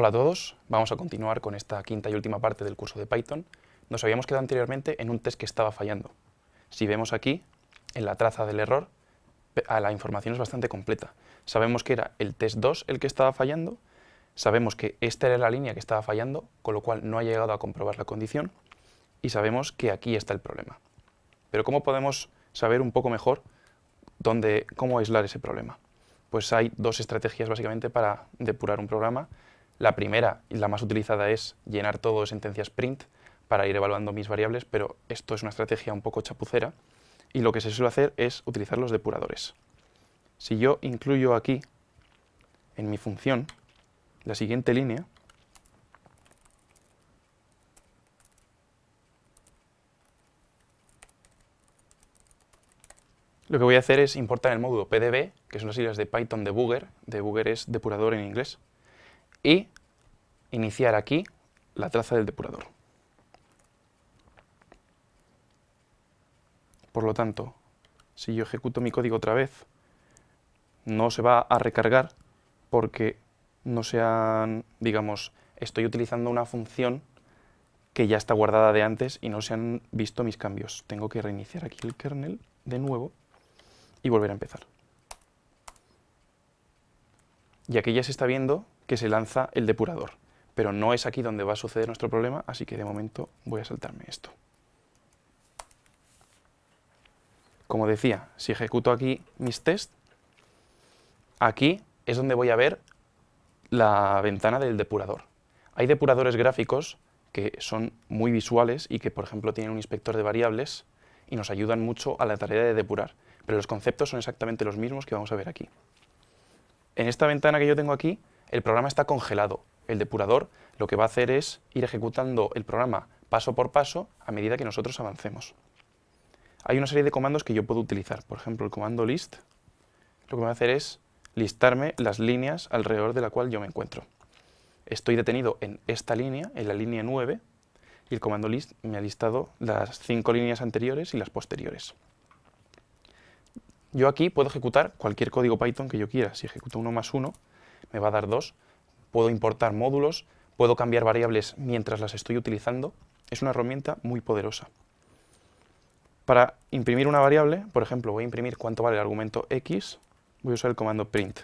Hola a todos, vamos a continuar con esta quinta y última parte del curso de Python. Nos habíamos quedado anteriormente en un test que estaba fallando. Si vemos aquí, en la traza del error, ah, la información es bastante completa. Sabemos que era el test 2 el que estaba fallando, sabemos que esta era la línea que estaba fallando, con lo cual no ha llegado a comprobar la condición, y sabemos que aquí está el problema. Pero ¿cómo podemos saber un poco mejor dónde, cómo aislar ese problema? Pues hay dos estrategias básicamente para depurar un programa la primera y la más utilizada es llenar todo de sentencias print para ir evaluando mis variables, pero esto es una estrategia un poco chapucera y lo que se suele hacer es utilizar los depuradores. Si yo incluyo aquí en mi función la siguiente línea, lo que voy a hacer es importar el módulo PDB, que son las siglas de Python Debugger, Debugger es depurador en inglés, y iniciar aquí la traza del depurador. Por lo tanto, si yo ejecuto mi código otra vez, no se va a recargar porque no han, digamos, estoy utilizando una función que ya está guardada de antes y no se han visto mis cambios. Tengo que reiniciar aquí el kernel de nuevo y volver a empezar. Y aquí ya se está viendo que se lanza el depurador. Pero no es aquí donde va a suceder nuestro problema, así que de momento voy a saltarme esto. Como decía, si ejecuto aquí mis tests, aquí es donde voy a ver la ventana del depurador. Hay depuradores gráficos que son muy visuales y que, por ejemplo, tienen un inspector de variables y nos ayudan mucho a la tarea de depurar, pero los conceptos son exactamente los mismos que vamos a ver aquí. En esta ventana que yo tengo aquí, el programa está congelado. El depurador lo que va a hacer es ir ejecutando el programa paso por paso a medida que nosotros avancemos. Hay una serie de comandos que yo puedo utilizar. Por ejemplo, el comando list lo que va a hacer es listarme las líneas alrededor de la cual yo me encuentro. Estoy detenido en esta línea, en la línea 9, y el comando list me ha listado las cinco líneas anteriores y las posteriores. Yo aquí puedo ejecutar cualquier código Python que yo quiera. Si ejecuto 1 más 1, me va a dar dos Puedo importar módulos, puedo cambiar variables mientras las estoy utilizando. Es una herramienta muy poderosa. Para imprimir una variable, por ejemplo, voy a imprimir cuánto vale el argumento x, voy a usar el comando print.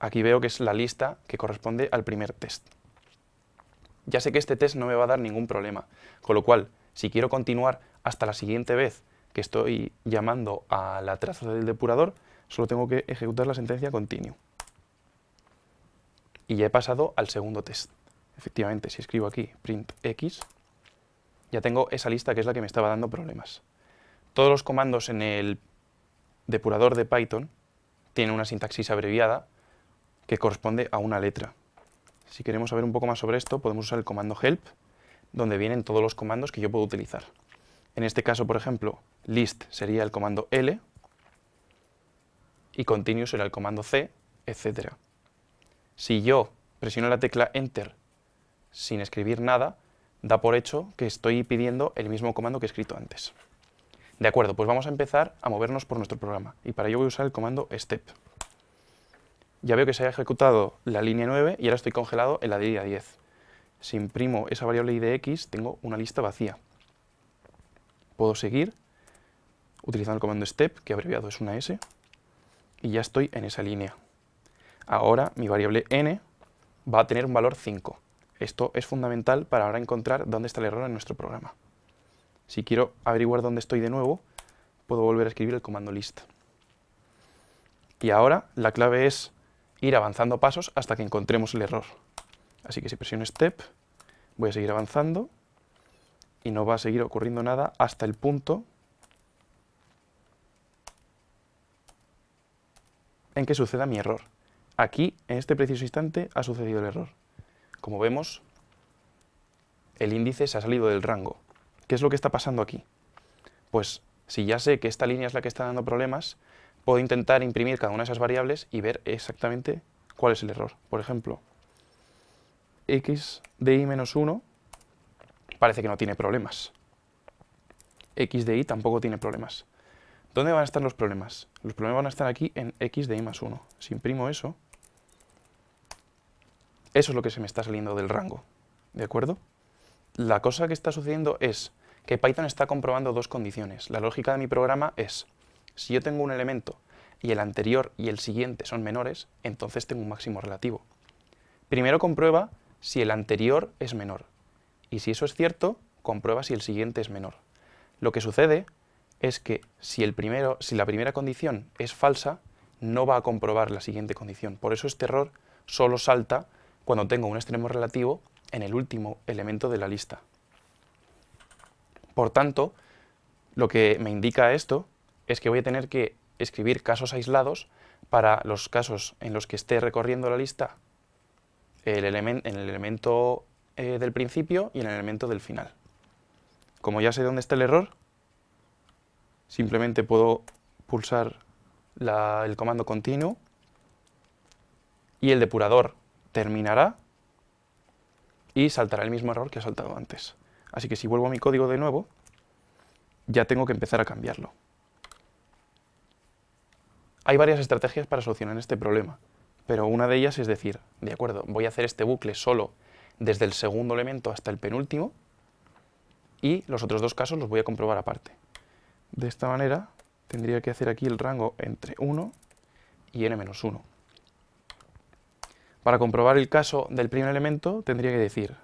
Aquí veo que es la lista que corresponde al primer test. Ya sé que este test no me va a dar ningún problema, con lo cual, si quiero continuar hasta la siguiente vez que estoy llamando a la traza del depurador, solo tengo que ejecutar la sentencia continue. Y ya he pasado al segundo test. Efectivamente, si escribo aquí print x, ya tengo esa lista que es la que me estaba dando problemas. Todos los comandos en el depurador de Python tienen una sintaxis abreviada que corresponde a una letra. Si queremos saber un poco más sobre esto, podemos usar el comando help, donde vienen todos los comandos que yo puedo utilizar. En este caso, por ejemplo, list sería el comando L, y continuo será el comando C, etc. Si yo presiono la tecla Enter sin escribir nada, da por hecho que estoy pidiendo el mismo comando que he escrito antes. De acuerdo, pues vamos a empezar a movernos por nuestro programa y para ello voy a usar el comando step. Ya veo que se ha ejecutado la línea 9 y ahora estoy congelado en la línea 10. Si imprimo esa variable idx tengo una lista vacía. Puedo seguir utilizando el comando step, que abreviado es una S, y ya estoy en esa línea. Ahora mi variable n va a tener un valor 5. Esto es fundamental para ahora encontrar dónde está el error en nuestro programa. Si quiero averiguar dónde estoy de nuevo, puedo volver a escribir el comando list. Y ahora la clave es ir avanzando pasos hasta que encontremos el error. Así que si presiono step, voy a seguir avanzando y no va a seguir ocurriendo nada hasta el punto en que suceda mi error. Aquí, en este preciso instante, ha sucedido el error. Como vemos, el índice se ha salido del rango. ¿Qué es lo que está pasando aquí? Pues si ya sé que esta línea es la que está dando problemas, puedo intentar imprimir cada una de esas variables y ver exactamente cuál es el error. Por ejemplo, x de y-1 parece que no tiene problemas. x de y tampoco tiene problemas. ¿Dónde van a estar los problemas? Los problemas van a estar aquí en x de i más 1. Si imprimo eso, eso es lo que se me está saliendo del rango. ¿De acuerdo? La cosa que está sucediendo es que Python está comprobando dos condiciones. La lógica de mi programa es, si yo tengo un elemento y el anterior y el siguiente son menores, entonces tengo un máximo relativo. Primero comprueba si el anterior es menor. Y si eso es cierto, comprueba si el siguiente es menor. Lo que sucede es que si, el primero, si la primera condición es falsa, no va a comprobar la siguiente condición. Por eso este error solo salta cuando tengo un extremo relativo en el último elemento de la lista. Por tanto, lo que me indica esto es que voy a tener que escribir casos aislados para los casos en los que esté recorriendo la lista el en el elemento eh, del principio y en el elemento del final. Como ya sé dónde está el error, Simplemente puedo pulsar el comando continuo y el depurador terminará y saltará el mismo error que ha saltado antes. Así que si vuelvo a mi código de nuevo, ya tengo que empezar a cambiarlo. Hay varias estrategias para solucionar este problema, pero una de ellas es decir, de acuerdo, voy a hacer este bucle solo desde el segundo elemento hasta el penúltimo y los otros dos casos los voy a comprobar aparte de esta manera, tendría que hacer aquí el rango entre 1 y n-1. Para comprobar el caso del primer elemento, tendría que decir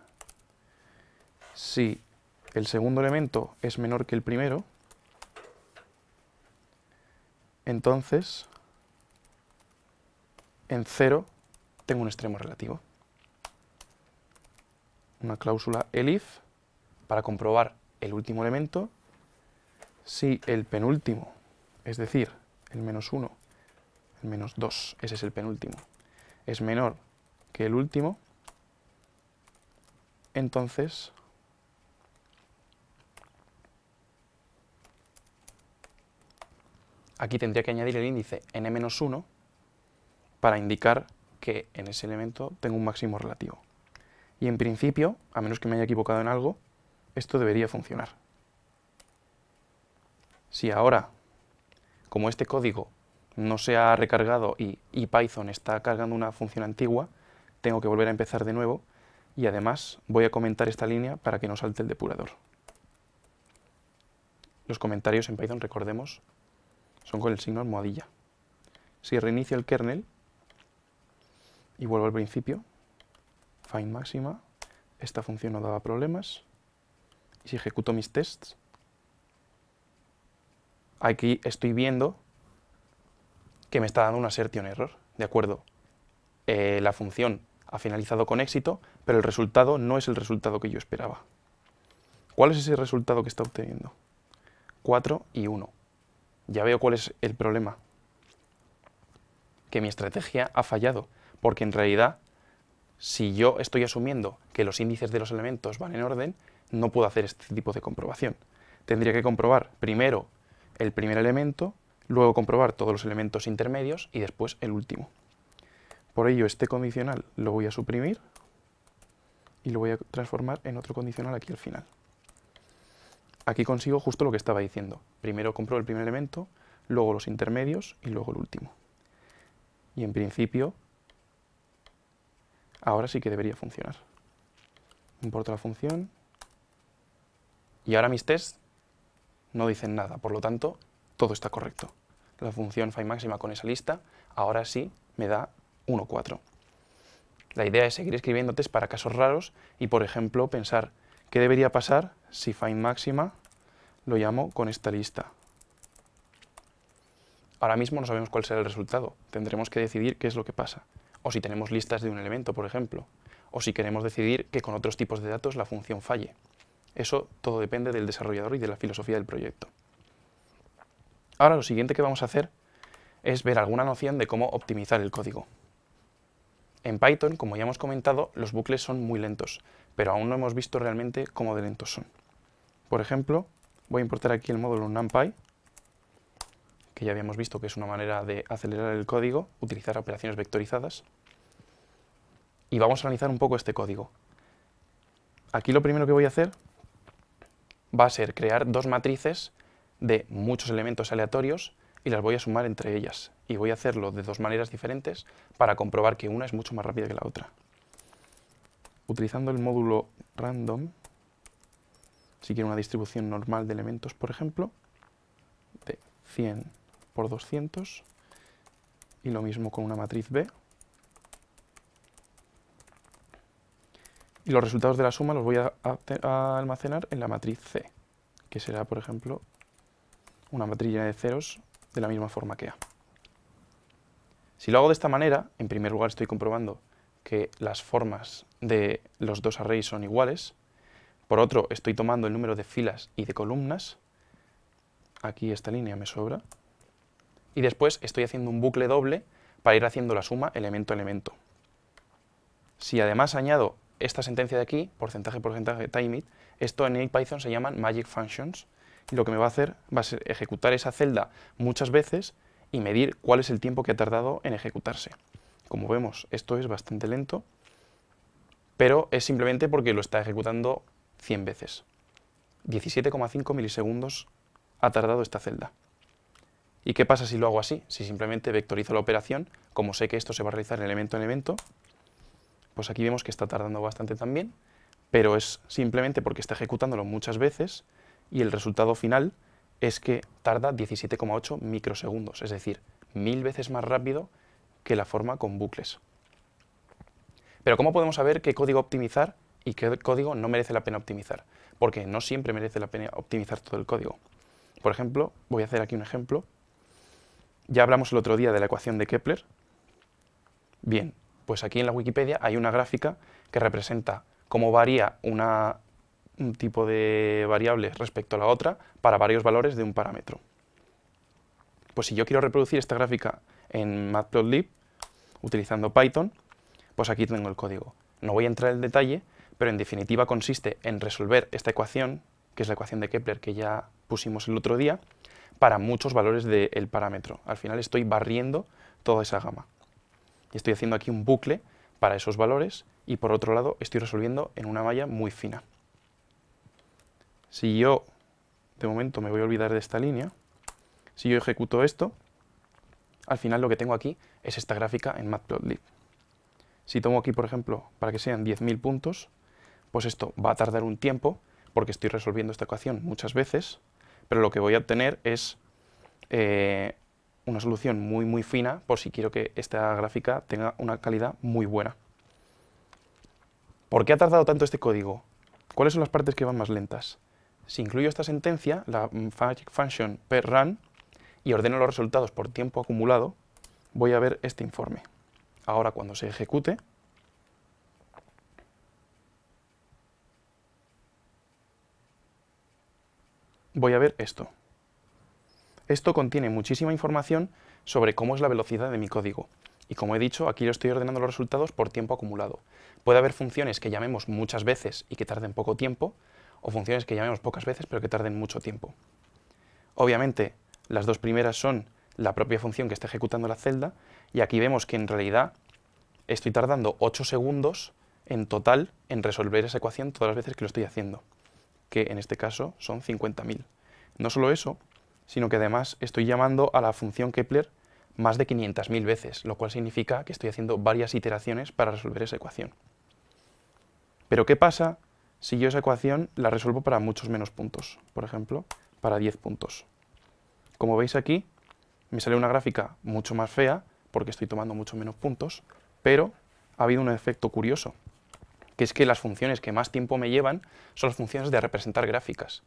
si el segundo elemento es menor que el primero, entonces en 0 tengo un extremo relativo. Una cláusula elif para comprobar el último elemento si el penúltimo, es decir, el menos 1, el menos 2, ese es el penúltimo, es menor que el último, entonces aquí tendría que añadir el índice n-1 para indicar que en ese elemento tengo un máximo relativo. Y en principio, a menos que me haya equivocado en algo, esto debería funcionar. Si ahora, como este código no se ha recargado y, Python está cargando una función antigua, tengo que volver a empezar de nuevo y además voy a comentar esta línea para que no salte el depurador. Los comentarios en Python, recordemos, son con el signo almohadilla. Si reinicio el kernel y vuelvo al principio, find máxima, esta función no daba problemas, y si ejecuto mis tests, aquí estoy viendo que me está dando un assertion error, ¿de acuerdo? Eh, la función ha finalizado con éxito, pero el resultado no es el resultado que yo esperaba. ¿Cuál es ese resultado que está obteniendo? 4 y 1. Ya veo cuál es el problema. Que mi estrategia ha fallado, porque en realidad, si yo estoy asumiendo que los índices de los elementos van en orden, no puedo hacer este tipo de comprobación. Tendría que comprobar primero el primer elemento, luego comprobar todos los elementos intermedios y después el último. Por ello este condicional lo voy a suprimir y lo voy a transformar en otro condicional aquí al final. Aquí consigo justo lo que estaba diciendo. Primero compro el primer elemento, luego los intermedios y luego el último. Y en principio, ahora sí que debería funcionar. Importo la función. Y ahora mis tests no dicen nada, por lo tanto, todo está correcto. La función findMaxima máxima con esa lista ahora sí me da 1, 4. La idea es seguir escribiéndote para casos raros y, por ejemplo, pensar qué debería pasar si find máxima lo llamo con esta lista. Ahora mismo no sabemos cuál será el resultado, tendremos que decidir qué es lo que pasa, o si tenemos listas de un elemento, por ejemplo, o si queremos decidir que con otros tipos de datos la función falle. Eso todo depende del desarrollador y de la filosofía del proyecto. Ahora lo siguiente que vamos a hacer es ver alguna noción de cómo optimizar el código. En Python, como ya hemos comentado, los bucles son muy lentos, pero aún no hemos visto realmente cómo de lentos son. Por ejemplo, voy a importar aquí el módulo NumPy, que ya habíamos visto que es una manera de acelerar el código, utilizar operaciones vectorizadas. Y vamos a analizar un poco este código. Aquí lo primero que voy a hacer va a ser crear dos matrices de muchos elementos aleatorios y las voy a sumar entre ellas. Y voy a hacerlo de dos maneras diferentes para comprobar que una es mucho más rápida que la otra. Utilizando el módulo random, si quiero una distribución normal de elementos, por ejemplo, de 100 por 200, y lo mismo con una matriz B, y los resultados de la suma los voy a, almacenar en la matriz C, que será, por ejemplo, una matriz llena de ceros de la misma forma que A. Si lo hago de esta manera, en primer lugar estoy comprobando que las formas de los dos arrays son iguales. Por otro, estoy tomando el número de filas y de columnas. Aquí esta línea me sobra. Y después estoy haciendo un bucle doble para ir haciendo la suma elemento a elemento. Si además añado esta sentencia de aquí, porcentaje, porcentaje, time esto en Python se llaman magic functions, y lo que me va a hacer va a ser ejecutar esa celda muchas veces y medir cuál es el tiempo que ha tardado en ejecutarse. Como vemos, esto es bastante lento, pero es simplemente porque lo está ejecutando 100 veces. 17,5 milisegundos ha tardado esta celda. ¿Y qué pasa si lo hago así? Si simplemente vectorizo la operación, como sé que esto se va a realizar elemento en elemento, pues aquí vemos que está tardando bastante también, pero es simplemente porque está ejecutándolo muchas veces y el resultado final es que tarda 17,8 microsegundos, es decir, mil veces más rápido que la forma con bucles. Pero ¿cómo podemos saber qué código optimizar y qué código no merece la pena optimizar? Porque no siempre merece la pena optimizar todo el código. Por ejemplo, voy a hacer aquí un ejemplo. Ya hablamos el otro día de la ecuación de Kepler. Bien, pues aquí en la Wikipedia hay una gráfica que representa cómo varía un tipo de variable respecto a la otra para varios valores de un parámetro. Pues si yo quiero reproducir esta gráfica en Matplotlib utilizando Python, pues aquí tengo el código. No voy a entrar en detalle, pero en definitiva consiste en resolver esta ecuación, que es la ecuación de Kepler que ya pusimos el otro día, para muchos valores del parámetro. Al final estoy barriendo toda esa gama y estoy haciendo aquí un bucle para esos valores y por otro lado estoy resolviendo en una malla muy fina. Si yo, de momento me voy a olvidar de esta línea, si yo ejecuto esto, al final lo que tengo aquí es esta gráfica en Matplotlib. Si tomo aquí, por ejemplo, para que sean 10.000 puntos, pues esto va a tardar un tiempo, porque estoy resolviendo esta ecuación muchas veces, pero lo que voy a obtener es eh, una solución muy muy fina por si quiero que esta gráfica tenga una calidad muy buena. ¿Por qué ha tardado tanto este código? ¿Cuáles son las partes que van más lentas? Si incluyo esta sentencia, la mm, function per run, y ordeno los resultados por tiempo acumulado, voy a ver este informe. Ahora cuando se ejecute, voy a ver esto. Esto contiene muchísima información sobre cómo es la velocidad de mi código. Y como he dicho, aquí lo estoy ordenando los resultados por tiempo acumulado. Puede haber funciones que llamemos muchas veces y que tarden poco tiempo, o funciones que llamemos pocas veces pero que tarden mucho tiempo. Obviamente, las dos primeras son la propia función que está ejecutando la celda, y aquí vemos que en realidad estoy tardando 8 segundos en total en resolver esa ecuación todas las veces que lo estoy haciendo, que en este caso son 50.000. No solo eso, sino que además estoy llamando a la función Kepler más de 500.000 veces, lo cual significa que estoy haciendo varias iteraciones para resolver esa ecuación. Pero ¿qué pasa si yo esa ecuación la resuelvo para muchos menos puntos? Por ejemplo, para 10 puntos. Como veis aquí, me sale una gráfica mucho más fea, porque estoy tomando mucho menos puntos, pero ha habido un efecto curioso, que es que las funciones que más tiempo me llevan son las funciones de representar gráficas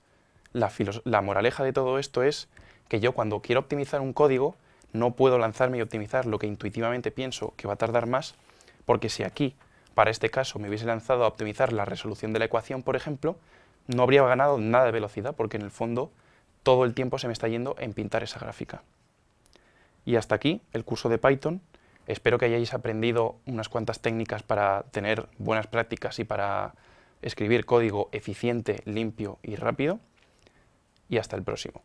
la, moraleja de todo esto es que yo cuando quiero optimizar un código, no puedo lanzarme y optimizar lo que intuitivamente pienso que va a tardar más, porque si aquí, para este caso, me hubiese lanzado a optimizar la resolución de la ecuación, por ejemplo, no habría ganado nada de velocidad, porque en el fondo todo el tiempo se me está yendo en pintar esa gráfica. Y hasta aquí el curso de Python. Espero que hayáis aprendido unas cuantas técnicas para tener buenas prácticas y para escribir código eficiente, limpio y rápido y hasta el próximo.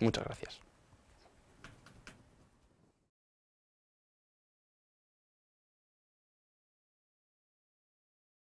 Muchas gracias.